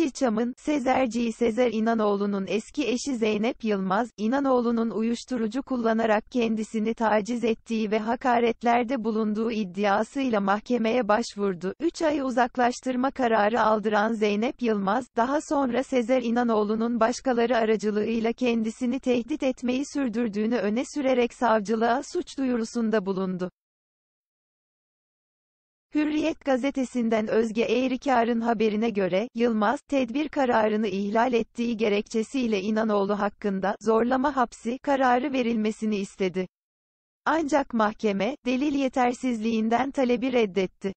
Eşi Çam'ın, Sezer İnanoğlu'nun eski eşi Zeynep Yılmaz, İnanoğlu'nun uyuşturucu kullanarak kendisini taciz ettiği ve hakaretlerde bulunduğu iddiasıyla mahkemeye başvurdu. 3 ay uzaklaştırma kararı aldıran Zeynep Yılmaz, daha sonra Sezer İnanoğlu'nun başkaları aracılığıyla kendisini tehdit etmeyi sürdürdüğünü öne sürerek savcılığa suç duyurusunda bulundu. Hürriyet gazetesinden Özge Eğrikar'ın haberine göre, Yılmaz, tedbir kararını ihlal ettiği gerekçesiyle İnanoğlu hakkında, zorlama hapsi, kararı verilmesini istedi. Ancak mahkeme, delil yetersizliğinden talebi reddetti.